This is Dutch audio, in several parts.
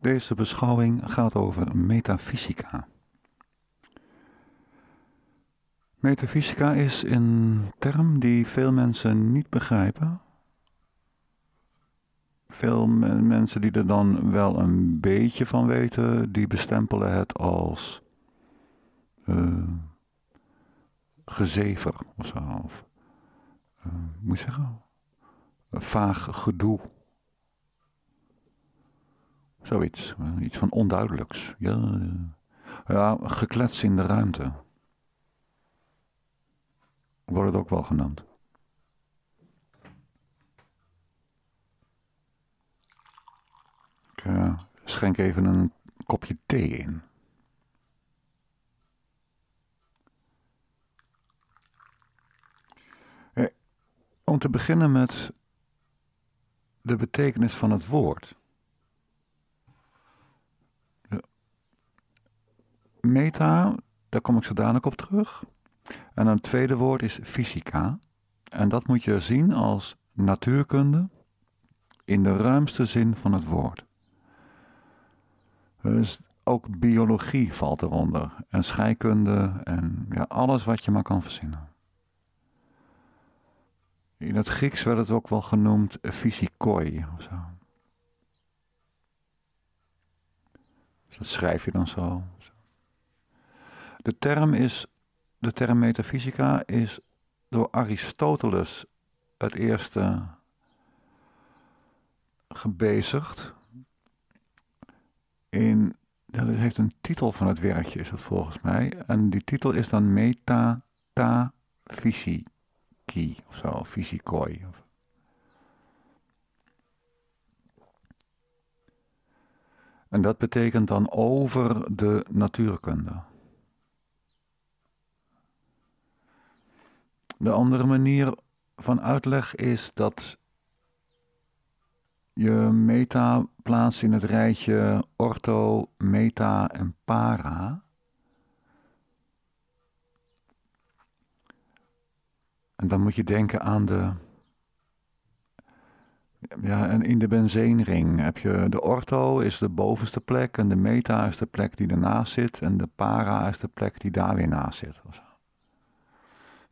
Deze beschouwing gaat over metafysica. Metafysica is een term die veel mensen niet begrijpen. Veel mensen die er dan wel een beetje van weten, die bestempelen het als eh, gezever of zo. Of, eh, moet zeggen? Vaag gedoe. Zoiets, eh, iets van onduidelijks. Eh, ja, geklets in de ruimte. Wordt het ook wel genoemd. Ik eh, schenk even een kopje thee in. Om te beginnen met de betekenis van het woord. meta, daar kom ik zo dadelijk op terug. En een tweede woord is fysica. En dat moet je zien als natuurkunde in de ruimste zin van het woord. Dus ook biologie valt eronder. En scheikunde en ja, alles wat je maar kan verzinnen. In het Grieks werd het ook wel genoemd fysikoi of zo. Dus dat schrijf je dan zo. De term, is, de term metafysica is door Aristoteles het eerste gebezigd. In, dat heeft een titel van het werkje, is dat volgens mij. En die titel is dan Metafysiki of zo, fysicoi. En dat betekent dan over de natuurkunde. De andere manier van uitleg is dat je meta plaatst in het rijtje ortho, meta en para. En dan moet je denken aan de. Ja, en in de benzeenring heb je de ortho is de bovenste plek en de meta is de plek die ernaast zit en de para is de plek die daar weer naast zit. Ofzo.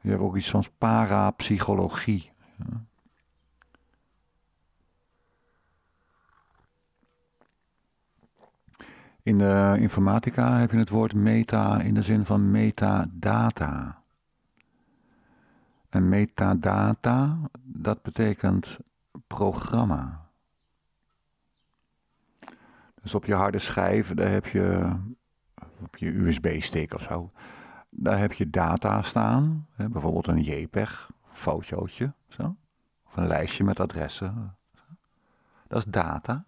Je hebt ook iets van parapsychologie. In de eh, informatica heb je het woord meta in de zin van metadata. En metadata, dat betekent programma. Dus op je harde schijf, daar heb je op je USB-stick of zo, daar heb je data staan, hè, bijvoorbeeld een JPEG, fotootje, zo, of een lijstje met adressen. Dat is data.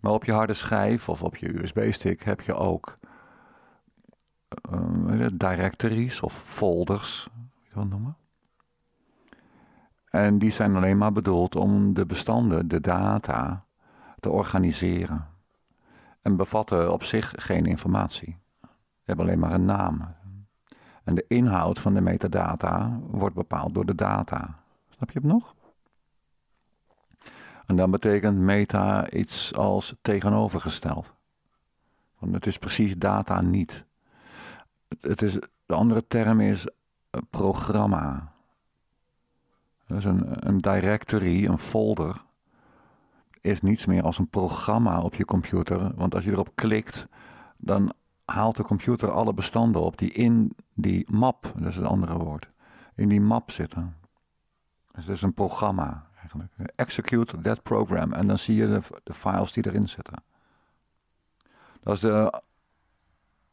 Maar op je harde schijf of op je USB-stick heb je ook eh, eh, directories of folders, hoe je dat noemen. En die zijn alleen maar bedoeld om de bestanden, de data, te organiseren. En bevatten op zich geen informatie. Ze hebben alleen maar een naam. En de inhoud van de metadata wordt bepaald door de data. Snap je het nog? En dan betekent meta iets als tegenovergesteld. Want het is precies data niet. Het is, de andere term is eh, programma. Dus een, een directory, een folder, is niets meer als een programma op je computer. Want als je erop klikt, dan haalt de computer alle bestanden op die in die map, dat is het andere woord, in die map zitten. Dus het is een programma eigenlijk. Execute that program en dan zie je de, de files die erin zitten. Dat is de,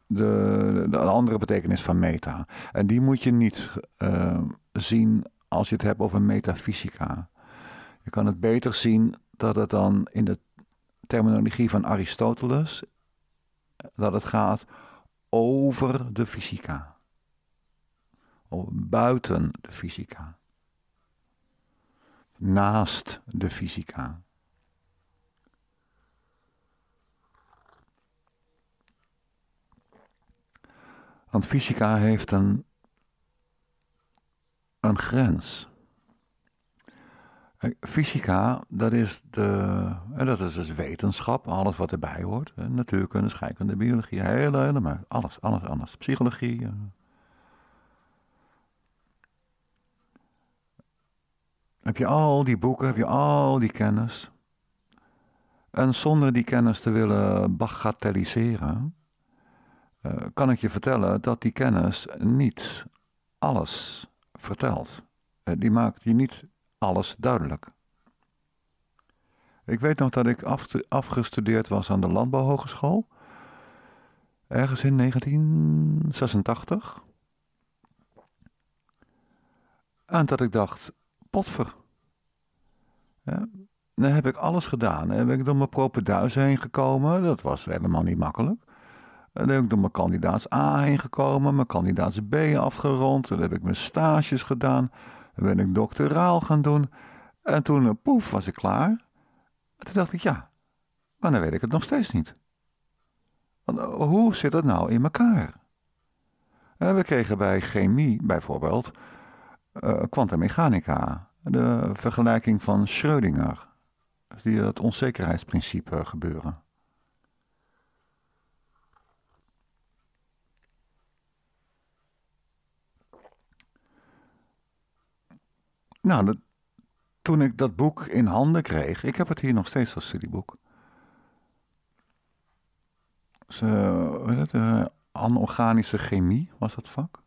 de, de, andere betekenis van meta. En die moet je niet eh, zien als je het hebt over metafysica. Je kan het beter zien dat het dan in de terminologie van Aristoteles dat het gaat over de fysica. Of buiten de fysica. Naast de fysica. Want fysica heeft een, een grens. Fysica, dat is, de, dat is dus wetenschap, alles wat erbij hoort. Natuurkunde, scheikunde, biologie, hele, helemaal. Alles, alles, alles. Psychologie. Eh. Heb je al die boeken, heb je al die kennis. En zonder die kennis te willen bagatelliseren, eh, kan ik je vertellen dat die kennis niet alles vertelt. Eh, die maakt je niet alles duidelijk. Ik weet nog dat ik afgestudeerd was aan de Landbouwhogeschool. Ergens in 1986. En dat ik dacht, potver. Ja, dan heb ik alles gedaan. Dan ben ik door mijn duis heen gekomen. Dat was helemaal niet makkelijk. Dan ben ik door mijn kandidaats A heen gekomen. Mijn kandidaats B afgerond. Dan heb ik mijn stages gedaan ben ik doctoraal gaan doen. En toen, eh, poef, was ik klaar. En toen dacht ik, ja, maar dan weet ik het nog steeds niet. Want eh, hoe zit dat nou in elkaar? En eh, we kregen bij chemie bijvoorbeeld kwantummechanica, uh, de vergelijking van Schrödinger, dus die dat onzekerheidsprincipe gebeuren. Nou, toen ik dat boek in handen kreeg, ik heb het hier nog steeds als studieboek. Ze, weet eh, anorganische chemie was dat vak.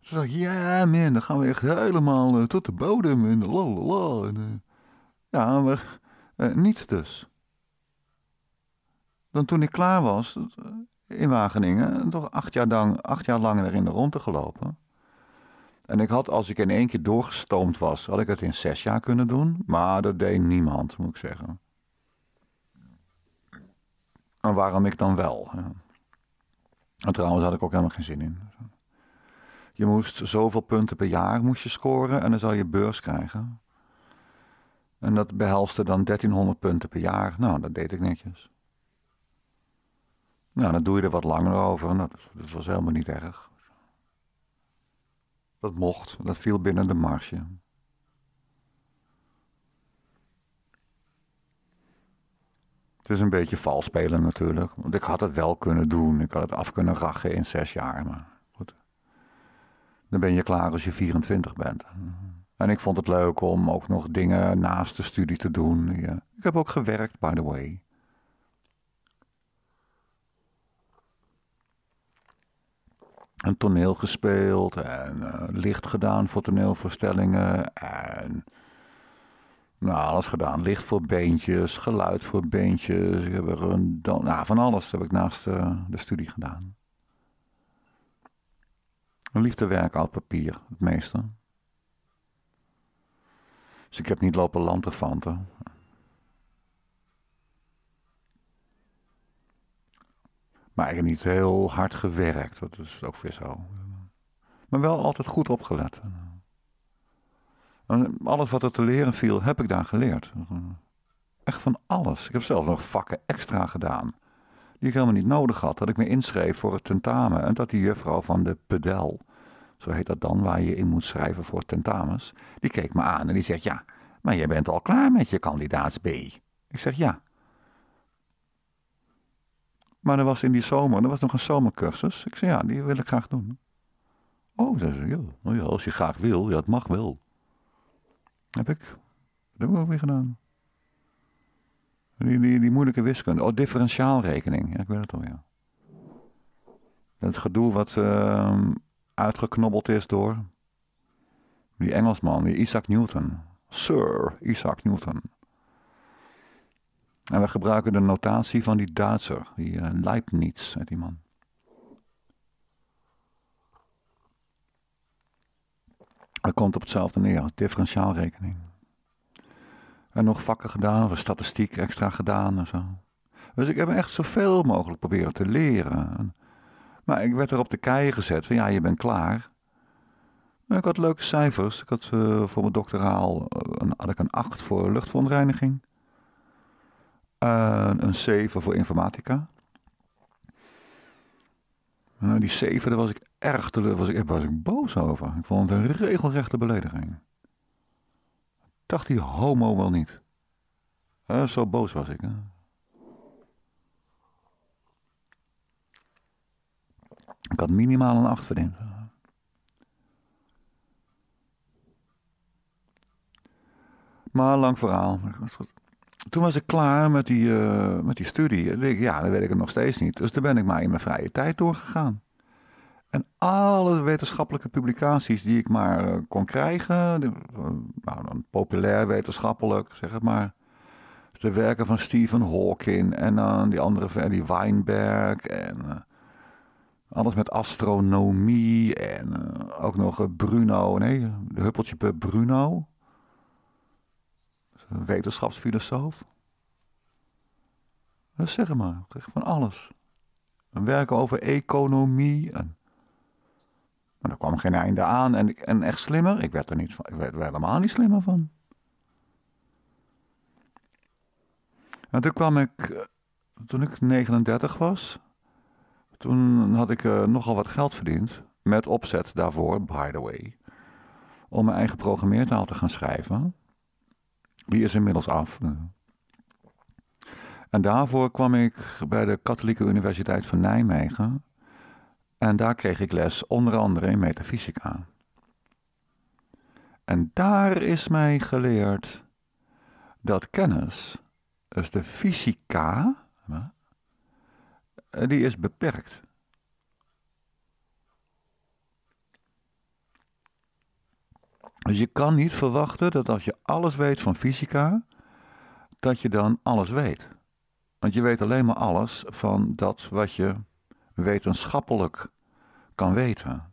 Ze dacht, ja man, dan gaan we echt helemaal eh, tot de bodem en lalala. En, eh, ja, we, niet dus. Dan toen ik klaar was in Wageningen, toch acht jaar, lang, acht jaar lang erin de rondte gelopen. En ik had, als ik in één keer doorgestoomd was, had ik het in zes jaar kunnen doen. Maar dat deed niemand, moet ik zeggen. En waarom ik dan wel? En trouwens had ik ook helemaal geen zin in. Je moest zoveel punten per jaar moest je scoren en dan zou je beurs krijgen. En dat behelste dan 1300 punten per jaar. Nou, dat deed ik netjes. Nou, dan doe je er wat langer over. dat, dat was helemaal niet erg. Dat mocht, dat viel binnen de marge. Het is een beetje vals spelen natuurlijk. Want ik had het wel kunnen doen. Ik had het af kunnen rachen in zes jaar. Maar goed. Dan ben je klaar als je 24 bent. En ik vond het leuk om ook nog dingen naast de studie te doen. Ja. Ik heb ook gewerkt, by the way. een toneel gespeeld en eh, licht gedaan voor toneelvoorstellingen en nou, alles gedaan. Licht voor beentjes, geluid voor beentjes. Ik heb er nou, van alles heb ik naast eh, de studie gedaan. Een liefdewerk uit papier, het meeste. Dus ik heb niet lopen lanterfanten. Maar ik heb niet heel hard gewerkt, dat is ook weer zo. Maar wel altijd goed opgelet. En alles wat er te leren viel, heb ik daar geleerd. Echt van alles. Ik heb zelfs nog vakken extra gedaan. Die ik helemaal niet nodig had. Dat ik me inschreef voor het tentamen. En dat die juffrouw van de pedel, zo heet dat dan, waar je in moet schrijven voor tentamens. Die keek me aan en die zegt, ja, maar jij bent al klaar met je kandidaats B. Ik zeg, ja, maar er was in die zomer, er was nog een zomercursus. Ik zei, ja, die wil ik graag doen. Oh, zei ze, nou ja, als je graag wil, ja, het mag wel. Heb ik. Dat hebben we ook weer gedaan. Die, die, die moeilijke wiskunde. Oh, differentiaalrekening. ik weet het alweer. Het gedoe wat ehm, uitgeknobbeld is door die Engelsman, die Isaac Newton. Sir Isaac Newton. En we gebruiken de notatie van die Duitser, die uh, Leibniz, uit die man. Dat komt op hetzelfde neer, differentiaalrekening. En nog vakken gedaan, statistiek extra gedaan en zo. Dus ik heb echt zoveel mogelijk proberen te leren. Maar ik werd er op de kei gezet van ja, je bent klaar. ik had leuke cijfers. Ik had eh, voor mijn doctoraal eh, een, had een 8 voor luchtverontreiniging. Uh, een 7 voor informatica. Nou, die 7, daar was ik erg teleur, was ik, was ik boos over. Ik vond het een regelrechte belediging. Dacht die homo wel niet. Eh, zo boos was ik. Hè? Ik had minimaal een 8 verdiend. Maar lang verhaal toen was ik klaar met die, eh, met die studie. Ja, dan weet ik het nog steeds niet. Dus toen ben ik maar in mijn vrije tijd doorgegaan. En alle wetenschappelijke publicaties die ik maar eh, kon krijgen, die, uh, eh, nou, populair wetenschappelijk, zeg het maar. Dus de werken van Stephen Hawking en dan die andere, die Weinberg en alles met astronomie en ook nog Bruno, nee, de huppeltje Bruno wetenschapsfilosoof. Dat zeg maar, van alles. Een over economie. En... Maar er kwam geen einde aan en, en echt slimmer. Ik werd er, niet van, ik werd helemaal niet slimmer van. En toen kwam ik, eh, toen ik 39 was, toen had ik eh, nogal wat geld verdiend. Met opzet daarvoor, by the way. Om mijn eigen programmeertaal te gaan schrijven. Die is inmiddels af. En daarvoor kwam ik bij de Katholieke Universiteit van Nijmegen. En daar kreeg ik les onder andere in metafysica. En daar is mij geleerd dat kennis, dus de fysica, die is beperkt. Dus je kan niet verwachten dat als je alles weet van fysica, dat je dan alles weet. Want je weet alleen maar alles van dat wat je wetenschappelijk kan weten.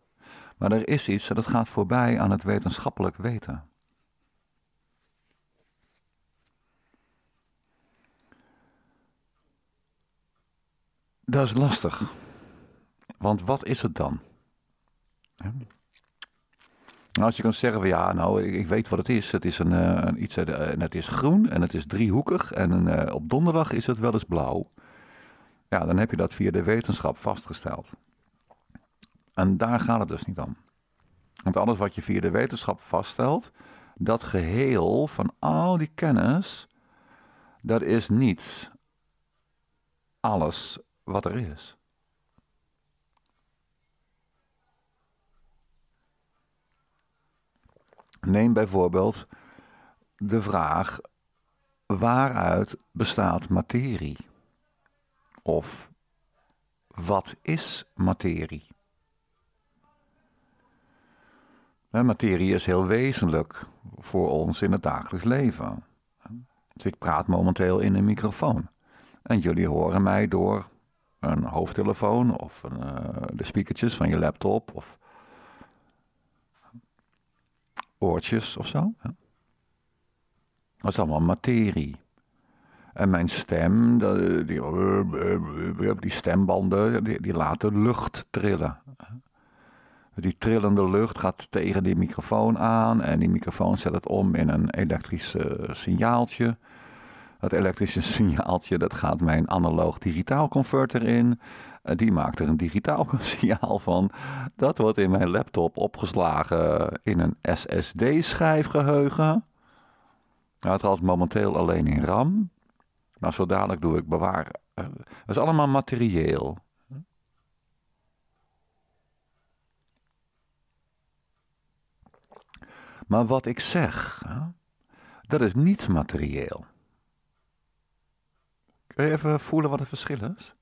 Maar er is iets en dat gaat voorbij aan het wetenschappelijk weten. Dat is lastig. Want wat is het dan? Ja. Nou, als je kan zeggen van ja, nou, ik, ik, weet wat het is. Het is een, eh, een iets, eh, en het is groen en het is driehoekig en eh, op donderdag is het wel eens blauw. Ja, dan heb je dat via de wetenschap vastgesteld. En daar gaat het dus niet om. Want alles wat je via de wetenschap vaststelt, dat geheel van al die kennis, dat is niet alles wat er is. Neem bijvoorbeeld de vraag: waaruit bestaat materie? Of wat is materie? materie is heel wezenlijk voor ons in het dagelijks leven. Dus ik praat momenteel in een microfoon. En jullie horen mij door een hoofdtelefoon of een, eh, de speakertjes van je laptop of oortjes of zo. Dat is allemaal materie. En mijn stem, die, die, stembanden, die, laten lucht trillen. Die trillende lucht gaat tegen die microfoon aan en die microfoon zet het om in een elektrisch signaaltje. Dat elektrische signaaltje dat gaat mijn analoog digitaal converter in. Eh, die maakt er een digitaal signaal van. Dat wordt in mijn laptop opgeslagen in een SSD-schijfgeheugen. Nou, was momenteel alleen in RAM. Maar zo dadelijk doe ik bewaren. Eh, dat is allemaal materieel. Maar wat ik zeg, dat is niet materieel. Kun je even voelen wat het verschil is?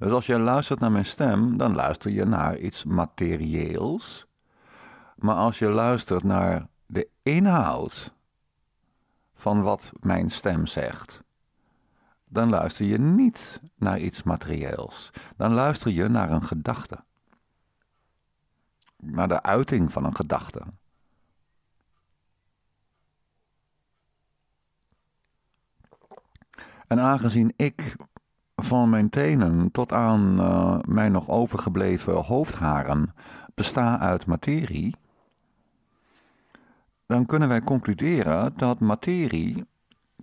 Dus als je luistert naar mijn stem, dan luister je naar iets materieels. Maar als je luistert naar de inhoud van wat mijn stem zegt, dan luister je niet naar iets materieels. Dan luister je naar een gedachte. Naar de uiting van een gedachte. En aangezien ik van mijn tenen tot aan eh, mijn nog overgebleven hoofdharen bestaat uit materie, dan kunnen wij concluderen dat materie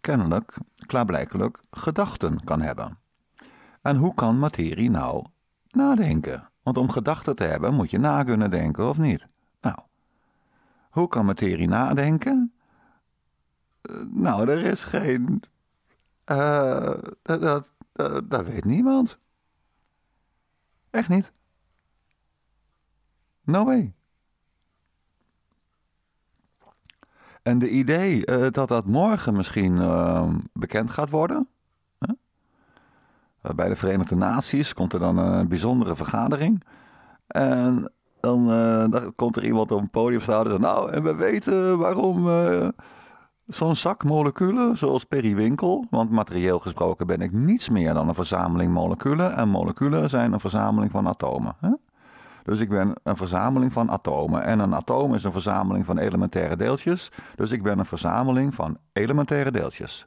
kennelijk, klaarblijkelijk, gedachten kan hebben. En hoe kan materie nou nadenken? Want om gedachten te hebben moet je na kunnen denken of niet? Nou, hoe kan materie nadenken? Eh, nou, er is geen. Eh, dat, eh, dat weet niemand. Echt niet. No way. En de idee eh, dat dat morgen misschien ehm, bekend gaat worden. Hè? Eh, bij de Verenigde Naties komt er dan een bijzondere vergadering. En dan, dan komt er iemand op een podium staan en Nou, en we weten waarom Zo'n zak moleculen zoals periwinkel, want materieel gesproken ben ik niets meer dan een verzameling moleculen. En moleculen zijn een verzameling van atomen. Hè? Dus ik ben een verzameling van atomen. En een atoom is een verzameling van elementaire deeltjes. Dus ik ben een verzameling van elementaire deeltjes.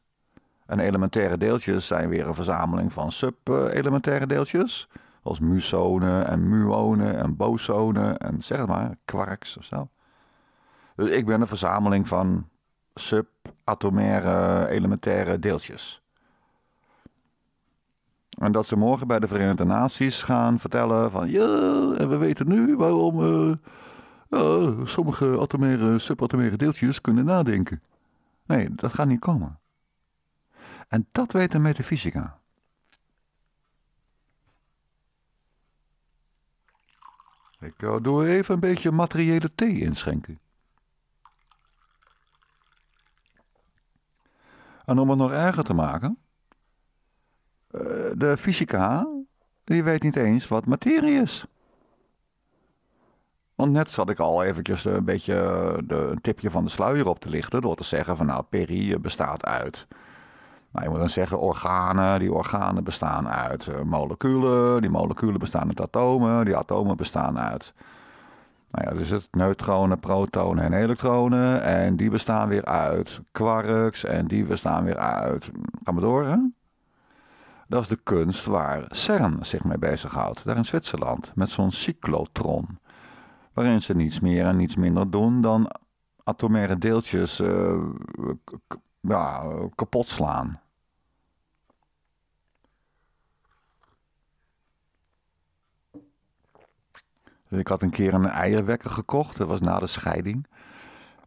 En elementaire deeltjes zijn weer een verzameling van sub-elementaire deeltjes. Als muonen en muonen en bosonen en zeg maar, quarks of zo. Dus ik ben een verzameling van subatomaire eh, elementaire deeltjes. En dat ze morgen bij de Verenigde Naties gaan vertellen van ja, en we weten nu waarom uh, uh, sommige atomere subatomaire deeltjes kunnen nadenken. Nee, dat gaat niet komen. En dat weet de metafysica. Ik doe even een beetje materiële thee inschenken. En om het nog erger te maken, eh, de fysica, die weet niet eens wat materie is. Want net zat ik al eventjes een beetje eh, de, een tipje van de sluier op te lichten door te zeggen van nou, peri bestaat uit. Nou, je moet dan zeggen organen, die organen bestaan uit eh, moleculen, die moleculen bestaan uit atomen, die atomen bestaan uit nou ja, er zitten neutronen, protonen en elektronen. En die bestaan weer uit quarks. En die bestaan weer uit. Gaan we door, hè? Dat is de kunst waar CERN zich mee bezighoudt, daar in Zwitserland, met zo'n cyclotron. Waarin ze niets meer en niets minder doen dan atomaire deeltjes eh, ja, kapot slaan. Ik had een keer een eierwekker gekocht. Dat was na de scheiding.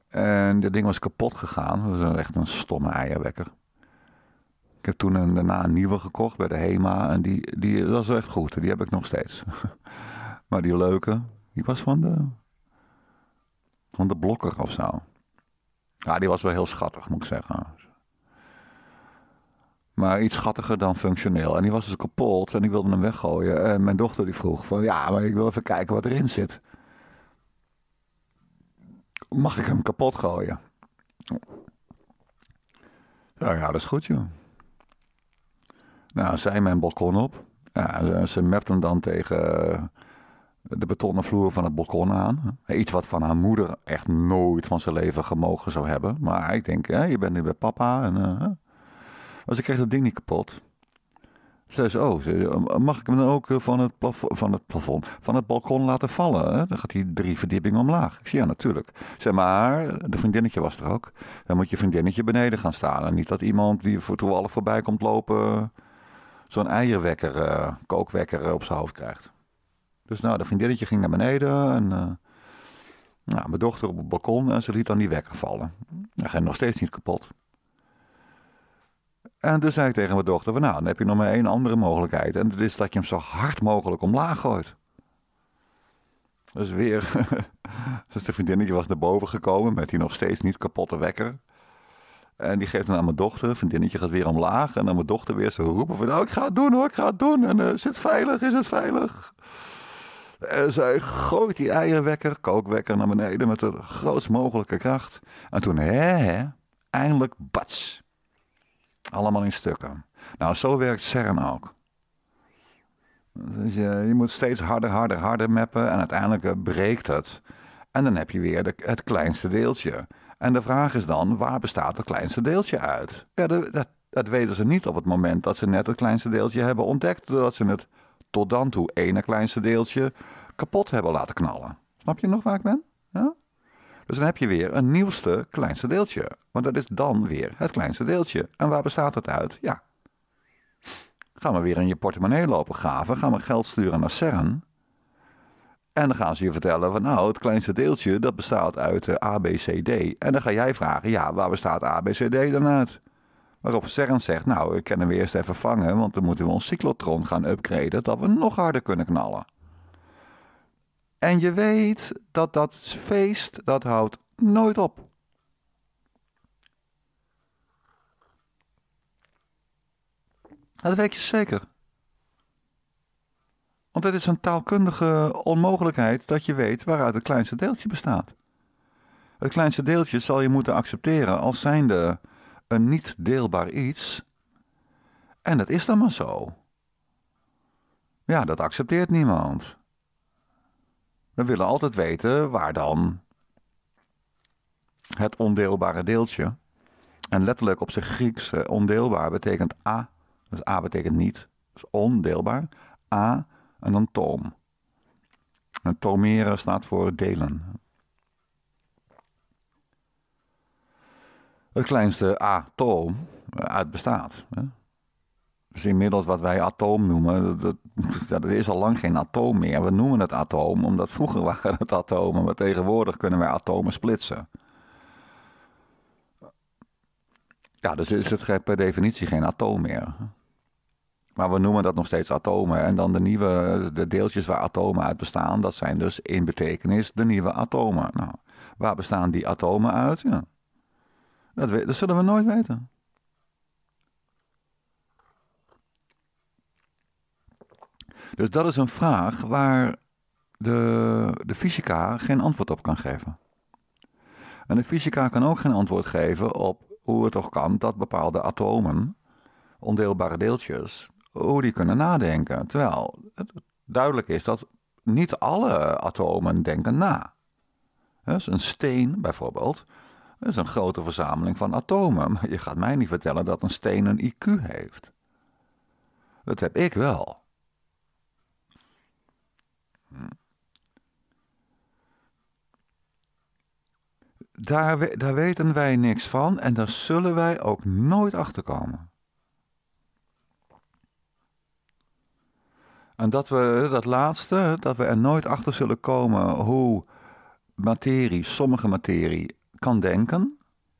En dat ding was kapot gegaan. Dat was echt een stomme eierwekker. Ik heb toen en daarna een nieuwe gekocht bij de HEMA. En die, die was echt goed. Die heb ik nog steeds. maar die leuke, die was van de, van de blokker of zo. Ja, die was wel heel schattig, moet ik zeggen. Maar iets schattiger dan functioneel. En die was dus kapot en ik wilde hem weggooien. En mijn dochter die vroeg van ja, maar ik wil even kijken wat erin zit. Mag ik hem kapot gooien? ja, dat is goed joh. Nou, zij mijn balkon op. Ja, ze mept hem dan tegen eh, de betonnen vloer van het balkon aan. Iets wat van haar moeder echt nooit van zijn leven gemogen zou hebben. Maar ik denk, hè, je bent nu bij papa en... Eh, maar ik kreeg dat ding niet kapot. Zei ze, oh, eh, mag ik hem dan ook eh, van het, plafond, van het plafond, van het balkon laten vallen? Hè? Dan gaat hij drie verdiepingen omlaag. Ik zie ja, natuurlijk. Zeg maar, de vriendinnetje was er ook. Dan moet je vriendinnetje beneden gaan staan. En niet dat iemand die voor toevallig voorbij komt lopen, zo'n eierwekker, eh, kookwekker op zijn hoofd krijgt. Dus nou, de vriendinnetje ging naar beneden en... nou, mijn dochter op het balkon en ze liet dan die wekker vallen. Hij ging nog steeds niet kapot. En toen zei ik tegen mijn dochter, van, nou, dan heb je nog maar één andere mogelijkheid. En dat is dat je hem zo hard mogelijk omlaag gooit. Dus weer, dus de vriendinnetje was naar boven gekomen met die nog steeds niet kapotte wekker. En die geeft dan aan mijn dochter, vriendinnetje gaat weer omlaag. En dan mijn dochter weer ze roepen van, nou, ik ga het doen hoor, ik ga het doen. En uh, is het veilig, is het veilig? En zij gooit die eierenwekker, kookwekker, naar beneden met de grootst mogelijke kracht. En toen, hè, eindelijk, bats, allemaal in stukken. Nou, zo werkt CERN ook. Dus je, eh, je, moet steeds harder, harder, harder mappen en uiteindelijk eh, breekt het. En dan heb je weer het kleinste deeltje. En de vraag is dan, waar bestaat het kleinste deeltje uit? Ja, dat, dat weten ze niet op het moment dat ze net het kleinste deeltje hebben ontdekt, doordat ze het tot dan toe ene kleinste deeltje kapot hebben laten knallen. Snap je nog waar ik ben? Dus dan heb je weer een nieuwste kleinste deeltje. Want dat is dan weer het kleinste deeltje. En waar bestaat het uit? Ja. Gaan we weer in je portemonnee lopen graven. Gaan we geld sturen naar CERN. En dan gaan ze je vertellen van nou, het kleinste deeltje dat bestaat uit ABCD. Eh, A, B, C, D. En dan ga jij vragen, ja, waar bestaat A, B, C, D dan uit? Waarop CERN zegt, nou, ik kan hem eerst even vangen, want dan moeten we ons cyclotron gaan upgraden, dat we nog harder kunnen knallen. En je weet dat dat feest, dat houdt nooit op. Dat weet je zeker. Want het is een taalkundige onmogelijkheid dat je weet waaruit het kleinste deeltje bestaat. Het kleinste deeltje zal je moeten accepteren als zijnde een niet deelbaar iets. En dat is dan maar zo. Ja, dat accepteert niemand. We willen altijd weten waar dan het ondeelbare deeltje. En letterlijk op zijn Grieks eh, ondeelbaar betekent a. Dus a betekent niet. Dus ondeelbaar. A en dan toom. En tomeren staat voor delen. Het kleinste atoom uit bestaat. Dus inmiddels wat wij atoom noemen, dat, is al lang geen atoom meer. We noemen het atoom omdat vroeger waren het atomen, maar tegenwoordig kunnen wij atomen splitsen. Ja, dus is het per definitie geen atoom meer. Maar we noemen dat nog steeds atomen. En dan de nieuwe de deeltjes waar atomen uit bestaan, dat zijn dus in betekenis de nieuwe atomen. Nou, waar bestaan die atomen uit? Ja. Dat, we, dat zullen we nooit weten. Dus dat is een vraag waar de, de fysica geen antwoord op kan geven. En de fysica kan ook geen antwoord geven op hoe het toch kan dat bepaalde atomen, ondeelbare deeltjes, hoe die kunnen nadenken. Terwijl het duidelijk is dat niet alle atomen denken na. Dus een steen bijvoorbeeld, is een grote verzameling van atomen. Maar je gaat mij niet vertellen dat een steen een IQ heeft. Dat heb ik wel. Daar, daar weten wij niks van en daar zullen wij ook nooit achter komen. En dat we dat laatste, dat we er nooit achter zullen komen hoe materie, sommige materie, kan denken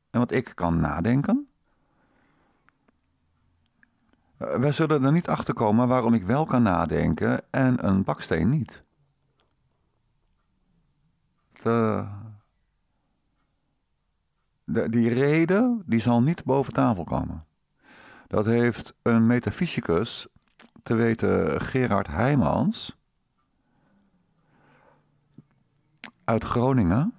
en wat ik kan nadenken. Eh, wij zullen er niet achter komen waarom ik wel kan nadenken en een baksteen niet. Eh, die reden die zal niet boven tafel komen. Dat heeft een metafysicus, te weten Gerard Heijmans uit Groningen,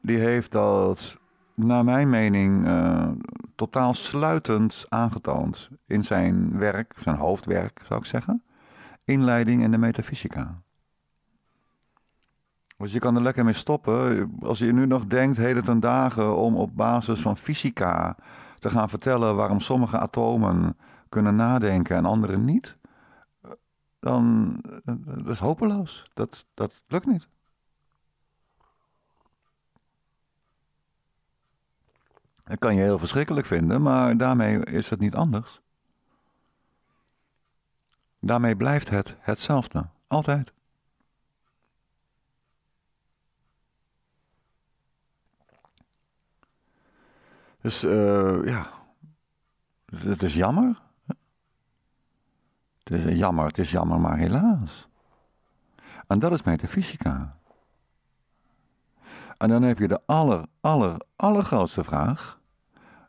die heeft dat naar mijn mening eh, totaal sluitend aangetoond in zijn werk, zijn hoofdwerk zou ik zeggen, inleiding in de metafysica. Want je kan er lekker mee stoppen. Als je nu nog denkt, heden ten dagen, om op basis van fysica te gaan vertellen waarom sommige atomen kunnen nadenken en andere niet, dan dat is hopeloos. Dat, dat lukt niet. Dat kan je heel verschrikkelijk vinden, maar daarmee is het niet anders. Daarmee blijft het hetzelfde. Altijd. Dus eh, ja, dus het is jammer. Het is jammer, het is jammer, maar helaas. En dat is metafysica. En dan heb je de aller, aller, allergrootste vraag.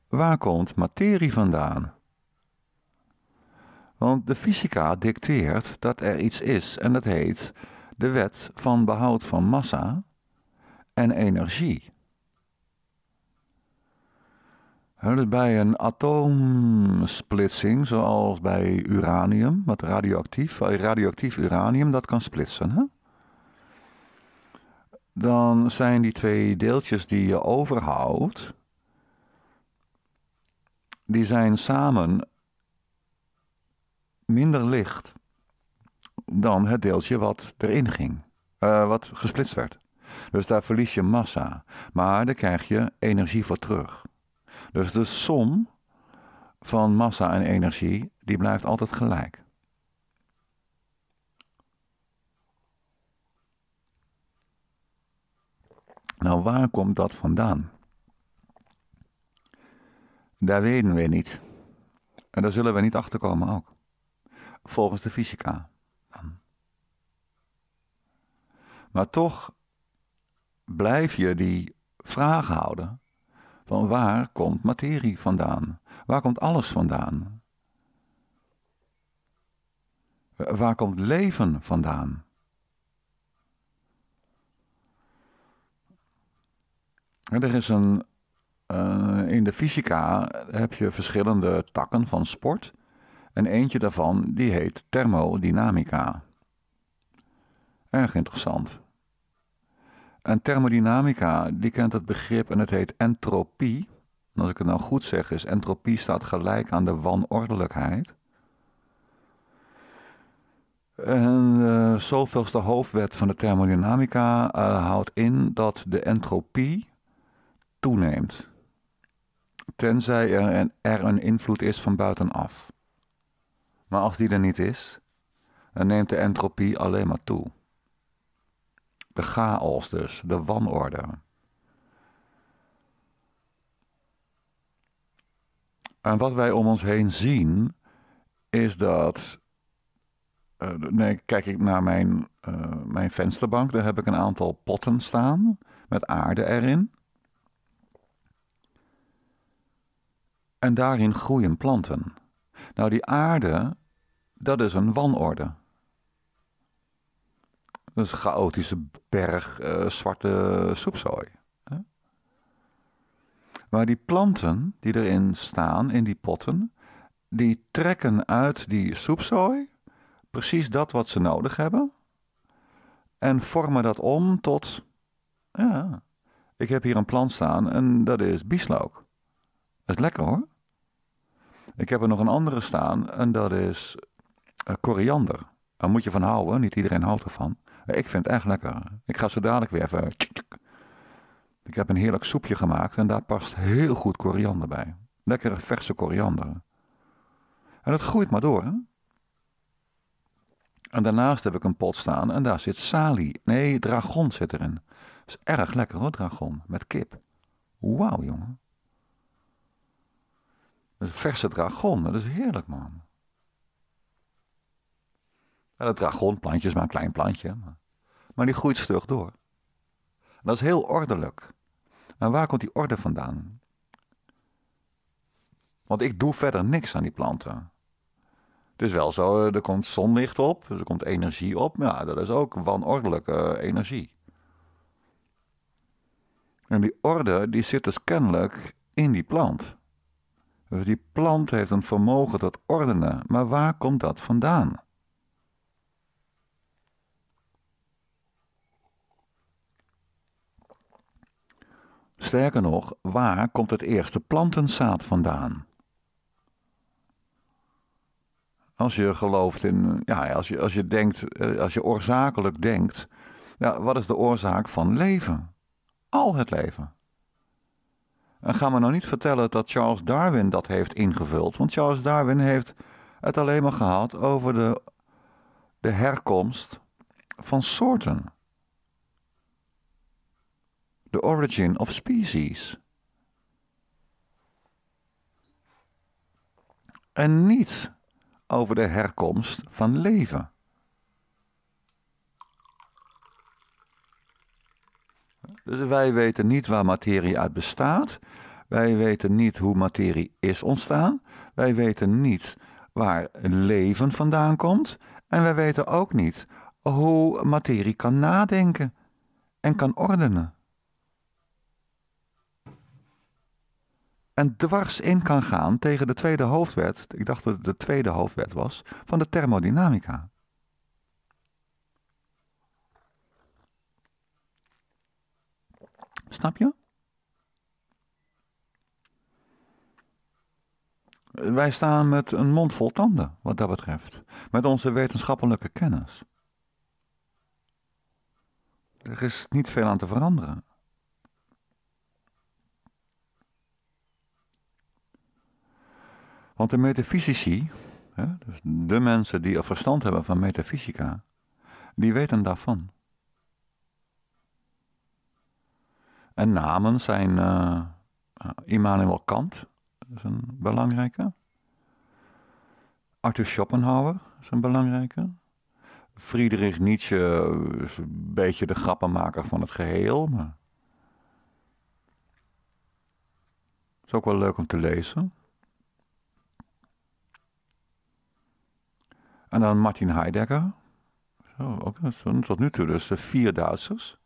Waar komt materie vandaan? Want de fysica dicteert dat er iets is en dat heet de wet van behoud van massa en energie. Dus bij een atoomsplitsing, zoals bij uranium, wat radioactief, eh, radioactief uranium, dat kan splitsen. Hè? Dan zijn die twee deeltjes die je overhoudt, die zijn samen minder licht dan het deeltje wat erin ging, eh, wat gesplitst werd. Dus daar verlies je massa, maar daar krijg je energie voor terug. Dus de som van massa en energie, die blijft altijd gelijk. Nou, waar komt dat vandaan? Daar weten we niet. En daar zullen we niet achter komen ook. Volgens de fysica. Maar toch blijf je die vraag houden. Van waar komt materie vandaan? Waar komt alles vandaan? Waar komt leven vandaan? Er is een, eh, in de fysica heb je verschillende takken van sport. En eentje daarvan die heet thermodynamica. Erg interessant. En thermodynamica, die kent het begrip en het heet entropie. En als ik het nou goed zeg, is entropie staat gelijk aan de wanordelijkheid. En uh, zoveelste hoofdwet van de thermodynamica eh, houdt in dat de entropie toeneemt. Tenzij er een, er een invloed is van buitenaf. Maar als die er niet is, dan neemt de entropie alleen maar toe. De chaos dus, de wanorde. En wat wij om ons heen zien, is dat. Eh, nee, kijk ik naar mijn, eh, mijn vensterbank, daar heb ik een aantal potten staan met aarde erin. En daarin groeien planten. Nou, die aarde, dat is een wanorde. Dat is een chaotische berg uh, zwarte soepzooi. Hè? Maar die planten die erin staan, in die potten, die trekken uit die soepzooi precies dat wat ze nodig hebben. En vormen dat om tot, ja, ik heb hier een plant staan en dat is bieslook. Dat is lekker hoor. Ik heb er nog een andere staan en dat is eh, koriander. Daar moet je van houden, niet iedereen houdt ervan. Ik vind het echt lekker. Ik ga zo dadelijk weer even... Ik heb een heerlijk soepje gemaakt en daar past heel goed koriander bij. Lekkere verse koriander. En dat groeit maar door, hè? En daarnaast heb ik een pot staan en daar zit salie. Nee, dragon zit erin. Dat is erg lekker hoor, dragon. Met kip. Wauw, jongen. Een verse dragon, dat is heerlijk, man. En dat dragonplantje is maar een klein plantje. Maar die groeit stug door. En dat is heel ordelijk. En waar komt die orde vandaan? Want ik doe verder niks aan die planten. Het is wel zo, eh, er komt zonlicht op, dus er komt energie op. Maar ja, dat is ook wanordelijke eh, energie. En die orde die zit dus kennelijk in die plant. Dus die plant heeft een vermogen tot ordenen. Maar waar komt dat vandaan? Sterker nog, waar komt het eerste plantenzaad vandaan? Als je gelooft in, ja, als je, als je denkt, eh, als je oorzakelijk denkt, ja, wat is de oorzaak van leven? Al het leven. En ga me nou niet vertellen dat Charles Darwin dat heeft ingevuld, want Charles Darwin heeft het alleen maar gehad over de, de herkomst van soorten. The Origin of Species. En niet over de herkomst van leven. Dus wij weten niet waar materie uit bestaat. Wij weten niet hoe materie is ontstaan. Wij weten niet waar leven vandaan komt. En wij weten ook niet hoe materie kan nadenken en kan ordenen. en dwars in kan gaan tegen de tweede hoofdwet, ik dacht dat het de tweede hoofdwet was, van de thermodynamica. Snap je? Wij staan met een mond vol tanden, wat dat betreft, met onze wetenschappelijke kennis. Er is niet veel aan te veranderen. Want de metafysici, hè, dus de mensen die een verstand hebben van metafysica, die weten daarvan. En namen zijn uh, Immanuel Kant, dat is een belangrijke. Arthur Schopenhauer is een belangrijke. Friedrich Nietzsche eh, is een beetje de grappenmaker van het geheel. Maar... Is ook wel leuk om te lezen. En dan Martin Heidegger. Zo, ook tot nu toe dus eh, vier Duitsers.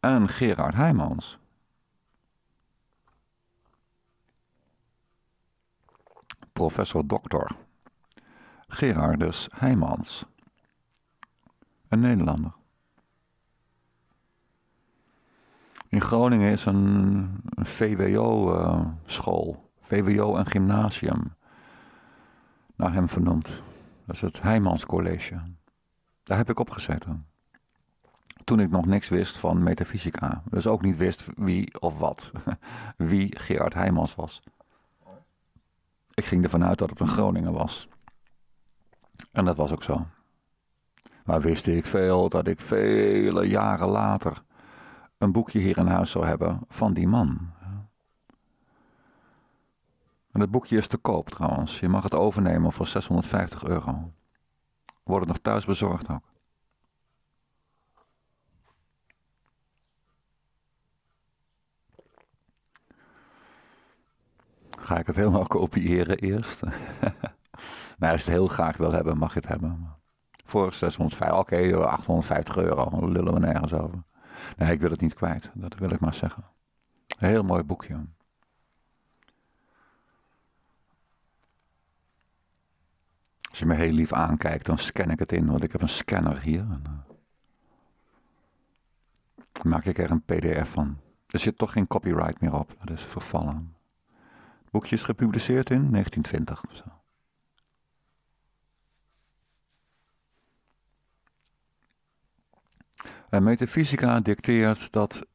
En Gerard Heijmans. Professor Dokter. Gerardus Heijmans. Een Nederlander. In Groningen is een, VWO-school. Eh, VWO en gymnasium naar hem vernoemd. Dat is het Heijmans College. Daar heb ik op gezeten. Toen ik nog niks wist van metafysica. Dus ook niet wist wie of wat. Wie Gerard Heijmans was. Ik ging ervan uit dat het een Groninger was. En dat was ook zo. Maar wist ik veel dat ik vele jaren later een boekje hier in huis zou hebben van die man, en het boekje is te koop trouwens. Je mag het overnemen voor 650 euro. Wordt het nog thuis bezorgd ook. Ga ik het helemaal kopiëren eerst? nou, als je het heel graag wil hebben, mag je het hebben. Voor 650, oké, 850 euro. lullen we nergens over. Nee, ik wil het niet kwijt. Dat wil ik maar zeggen. Een heel mooi boekje. Als je me heel lief aankijkt, dan scan ik het in, want ik heb een scanner hier. En, eh, maak ik er een PDF van. Er zit toch geen copyright meer op, dat is vervallen. Het boekje is gepubliceerd in 1920 of zo. En metafysica dicteert dat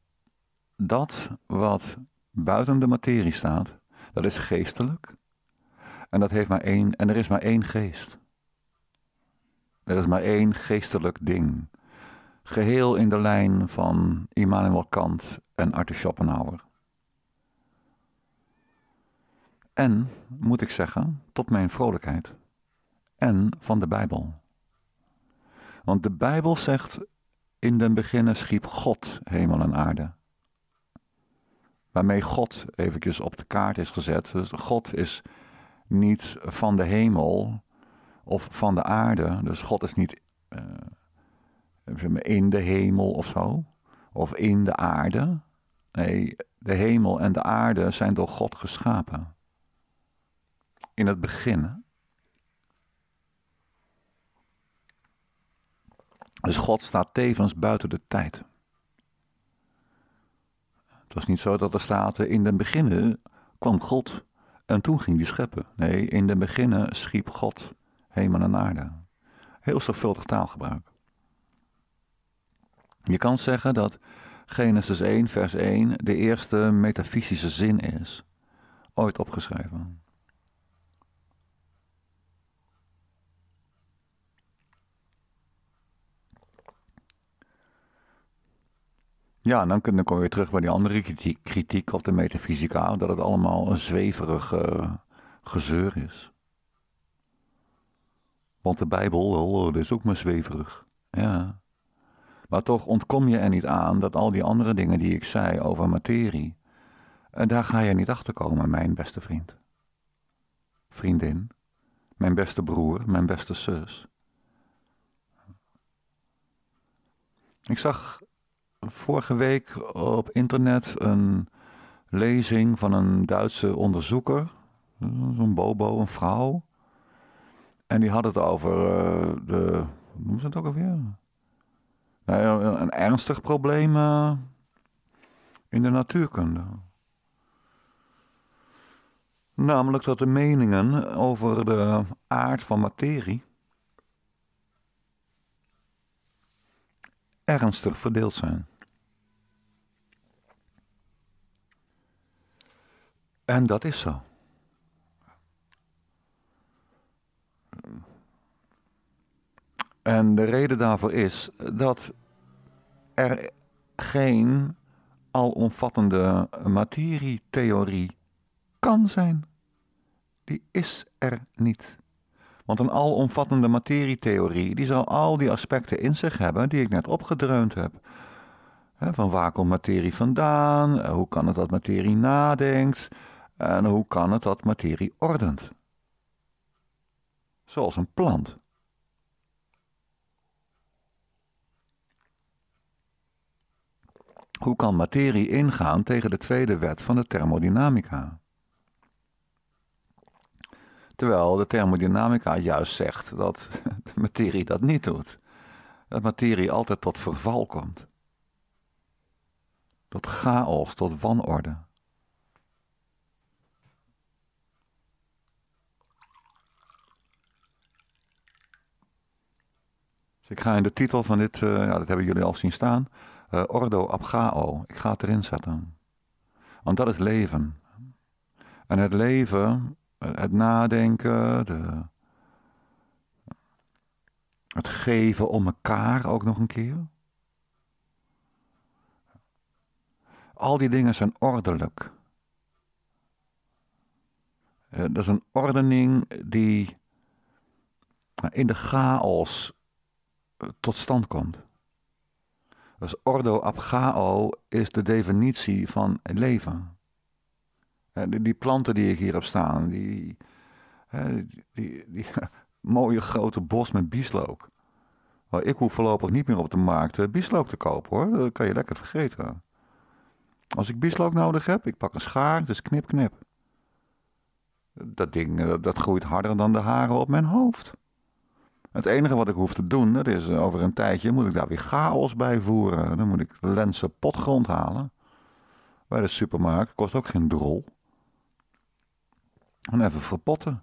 dat wat buiten de materie staat, dat is geestelijk. En, dat heeft maar één, en er is maar één geest. Er is maar één geestelijk ding. Geheel in de lijn van Immanuel Kant en Arthur Schopenhauer. En, moet ik zeggen, tot mijn vrolijkheid. En van de Bijbel. Want de Bijbel zegt, in den beginnen schiep God hemel en aarde. Waarmee God eventjes op de kaart is gezet. Dus God is niet van de hemel of van de aarde. Dus God is niet uh, in de hemel of zo, of in de aarde. Nee, de hemel en de aarde zijn door God geschapen. In het begin. Dus God staat tevens buiten de tijd. Het was niet zo dat er staat in het begin eh, kwam God. En toen ging die scheppen. Nee, in de beginnen schiep God hemel en aarde. Heel zorgvuldig taalgebruik. Je kan zeggen dat Genesis 1, vers 1 de eerste metafysische zin is, ooit opgeschreven. Ja, en dan, kom je weer terug bij die andere kritiek, op de metafysica, dat het allemaal een zweverig eh, gezeur is. Want de Bijbel, dat is ook maar zweverig. Ja. Maar toch ontkom je er niet aan dat al die andere dingen die ik zei over materie, en eh, daar ga je niet achter komen, mijn beste vriend. Vriendin, mijn beste broer, mijn beste zus. Ik zag vorige week op internet een lezing van een Duitse onderzoeker. een bobo, een vrouw. En die had het over eh, de... Hoe noemen ze het ook alweer? Nou, een, een ernstig probleem eh, in de natuurkunde. Namelijk dat de meningen over de aard van materie ernstig verdeeld zijn. En dat is zo. En de reden daarvoor is dat er geen alomvattende materietheorie kan zijn. Die is er niet. Want een alomvattende materietheorie die zal al die aspecten in zich hebben die ik net opgedreund heb. Van waar komt materie vandaan? Eh, hoe kan het dat materie nadenkt? En hoe kan het dat materie ordent? Zoals een plant. Hoe kan materie ingaan tegen de tweede wet van de thermodynamica? Terwijl de thermodynamica juist zegt dat materie dat niet doet. Dat materie altijd tot verval komt. Tot chaos, tot wanorde. Dus ik ga in de titel van dit, eh, ja, dat hebben jullie al zien staan, eh, Ordo ab Chao. Ik ga het erin zetten. Want dat is leven. En het leven eh, het nadenken, het geven om elkaar ook nog een keer. Al die dingen zijn ordelijk. Eh, dat is een ordening die nou, in de chaos eh, tot stand komt. Dus ordo ab chao is de definitie van leven die, die, planten die ik hier heb staan, die, die, die mooie grote bos met bieslook. Maar ik hoef voorlopig niet meer op de markt eh, bieslook te kopen hoor, dat kan je lekker vergeten. Als ik bieslook nodig heb, ik pak een schaar, dus knip knip. Dat ding eh, dat groeit harder dan de haren op mijn hoofd. Het enige wat ik hoef te doen, dat is eh, over een tijdje moet ik daar weer chaos bij voeren. Dan moet ik lensen potgrond halen. Bij de supermarkt kost ook geen drol. En even verpotten.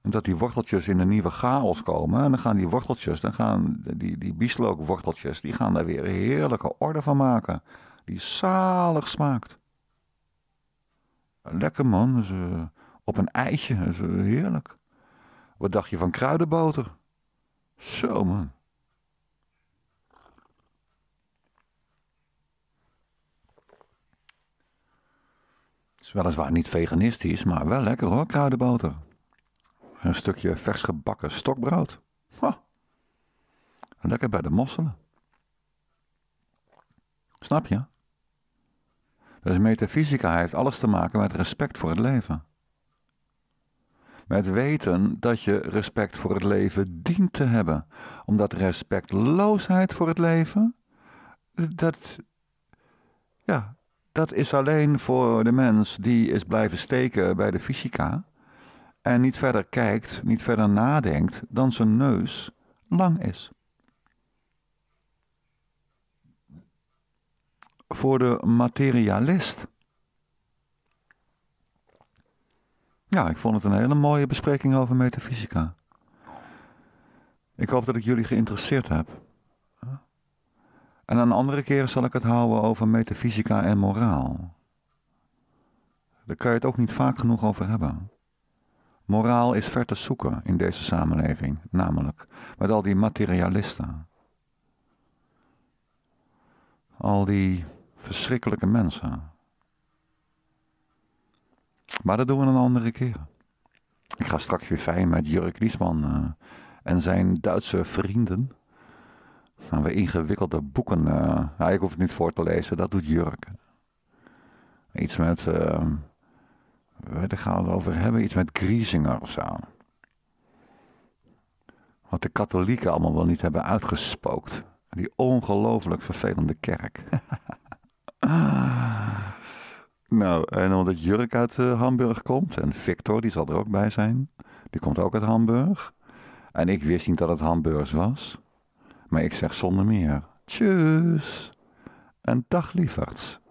En dat die worteltjes in een nieuwe chaos komen. En dan gaan die worteltjes, dan gaan die, die bieslookworteltjes, die gaan daar weer een heerlijke orde van maken. Die zalig smaakt. Lekker man, eh, op een eitje, eh, heerlijk. Wat dacht je van kruidenboter? Zo man. is weliswaar niet veganistisch, maar wel lekker hoor, kruidenboter. Een stukje vers gebakken stokbrood. Lekker bij de mosselen. Snap je? Dus metafysica heeft alles te maken met respect voor het leven. Met weten dat je respect voor het leven dient te hebben. Omdat respectloosheid voor het leven, dat, ja, dat is alleen voor de mens die is blijven steken bij de fysica en niet verder kijkt, niet verder nadenkt dan zijn neus lang is. Voor de materialist. Ja, ik vond het een hele mooie bespreking over metafysica. Ik hoop dat ik jullie geïnteresseerd heb. En een andere keren zal ik het houden over metafysica en moraal. Daar kan je het ook niet vaak genoeg over hebben. Moraal is ver te zoeken in deze samenleving, namelijk met al die materialisten. Al die verschrikkelijke mensen. Maar dat doen we een andere keer. Ik ga straks weer fijn met Jurk Liesman eh, en zijn Duitse vrienden. Van we ingewikkelde boeken. Uh, nou, ik hoef het niet voor te lezen, dat doet Jurk. Iets met, uh, daar gaan we het over hebben, iets met Griesinger of zo. Wat de katholieken allemaal wel niet hebben uitgespookt. Die ongelooflijk vervelende kerk. nou, en omdat Jurk uit eh, Hamburg komt, en Victor, die zal er ook bij zijn, die komt ook uit Hamburg. En ik wist niet dat het Hamburgs was. Maar ik zeg zonder meer. Tjus. En dag lieverds.